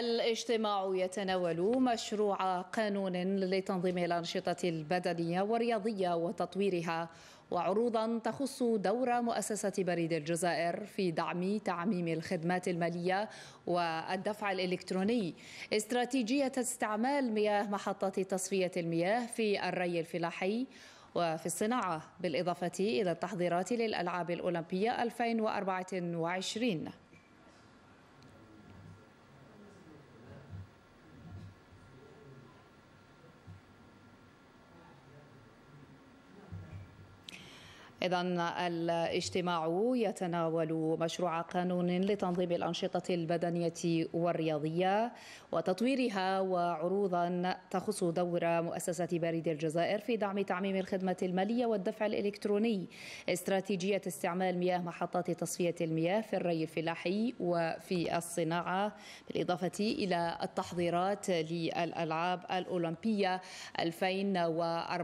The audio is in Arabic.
الاجتماع يتناول مشروع قانون لتنظيم الأنشطة البدنية والرياضية وتطويرها وعروضا تخص دور مؤسسة بريد الجزائر في دعم تعميم الخدمات المالية والدفع الإلكتروني استراتيجية استعمال مياه محطات تصفية المياه في الري الفلاحي وفي الصناعة بالإضافة إلى التحضيرات للألعاب الأولمبية 2024 إذا الاجتماع يتناول مشروع قانون لتنظيم الأنشطة البدنية والرياضية وتطويرها وعروضا تخص دور مؤسسة بريد الجزائر في دعم تعميم الخدمة المالية والدفع الإلكتروني استراتيجية استعمال مياه محطات تصفية المياه في الري الفلاحي وفي الصناعة بالإضافة إلى التحضيرات للألعاب الأولمبية 2014